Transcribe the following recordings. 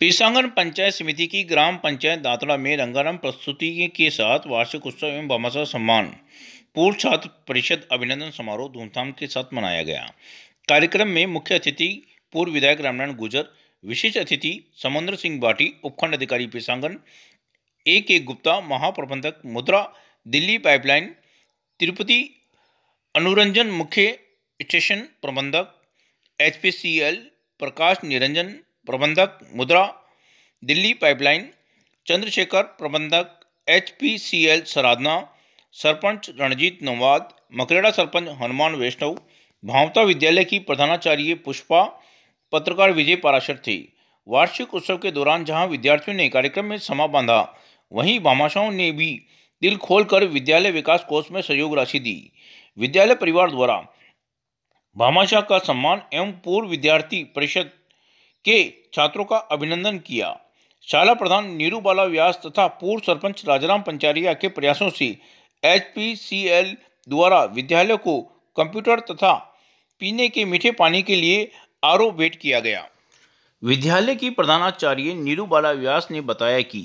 पीसांगन पंचायत समिति की ग्राम पंचायत दातड़ा में रंगारंग प्रस्तुति के साथ वार्षिक उत्सव एवं बामासा सम्मान पूर्व छात्र परिषद अभिनंदन समारोह धूमधाम के साथ मनाया गया कार्यक्रम में मुख्य अतिथि पूर्व विधायक रामनारायण गुजर विशेष अतिथि समुन्द्र सिंह बाटी उपखंड अधिकारी पीसांगन ए के गुप्ता महाप्रबंधक मुद्रा दिल्ली पाइपलाइन तिरुपति अनुरंजन मुख्य स्टेशन प्रबंधक एच प्रकाश निरंजन प्रबंधक मुद्रा दिल्ली पाइपलाइन चंद्रशेखर प्रबंधक H P C L Saradhana सरपंच रणजीत नवाद मकरेड़ा सरपंच हनुमान वैष्णव भावता विद्यालय की प्रधानाचार्य पुष्पा पत्रकार विजय पाराशर थी वार्षिक उत्सव के दौरान जहां विद्यार्थियों ने कार्यक्रम में समा बांधा वहीं भामाशाओं ने भी दिल खोलकर विद्यालय विकास कोष में सहयोग राशि दी विद्यालय परिवार द्वारा भामाशाह का सम्मान एवं पूर्व विद्यार्थी परिषद के छात्रों का अभिनंदन किया शाला प्रधान नीरूबाला व्यास तथा पूर्व सरपंच राजाराम पंचारिया के प्रयासों से एच द्वारा विद्यालय को कंप्यूटर तथा पीने के मीठे पानी के लिए आरओ भेंट किया गया विद्यालय की प्रधानाचार्य नीरूबाला व्यास ने बताया कि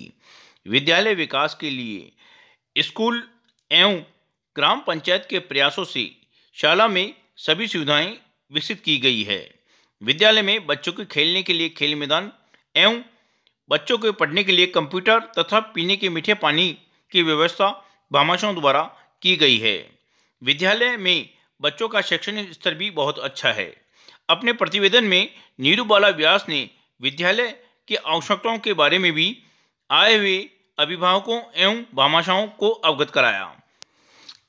विद्यालय विकास के लिए स्कूल एवं ग्राम पंचायत के प्रयासों से शाला में सभी सुविधाएं विकसित की गई है विद्यालय में बच्चों के खेलने के लिए खेल मैदान एवं बच्चों के पढ़ने के लिए कंप्यूटर तथा पीने के मीठे पानी की व्यवस्था भामाशाओं द्वारा की गई है विद्यालय में बच्चों का शैक्षणिक स्तर भी बहुत अच्छा है अपने प्रतिवेदन में बाला व्यास ने विद्यालय की आवश्यकताओं के बारे में भी आए हुए अभिभावकों एवं भामाशाओं को अवगत कराया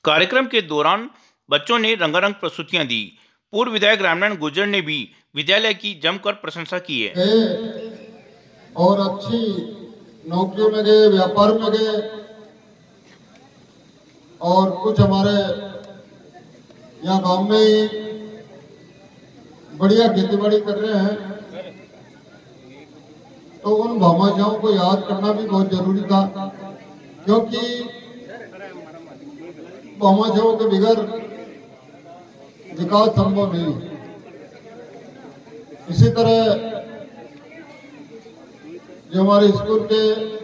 कार्यक्रम के दौरान बच्चों ने रंगारंग प्रस्तुतियां दी पूर्व विधायक रामनारायण गुर्जर ने भी विद्यालय की जमकर प्रशंसा की है और अच्छी नौकरियों में गए व्यापार में गए और कुछ हमारे यहाँ गांव में ही बढ़िया खेती बाड़ी कर रहे हैं तो उन भामाशाओं को याद करना भी बहुत जरूरी था क्योंकि भामाशाओं के बिगड़ विकास संभव नहीं है इसी तरह जो हमारे स्कूल के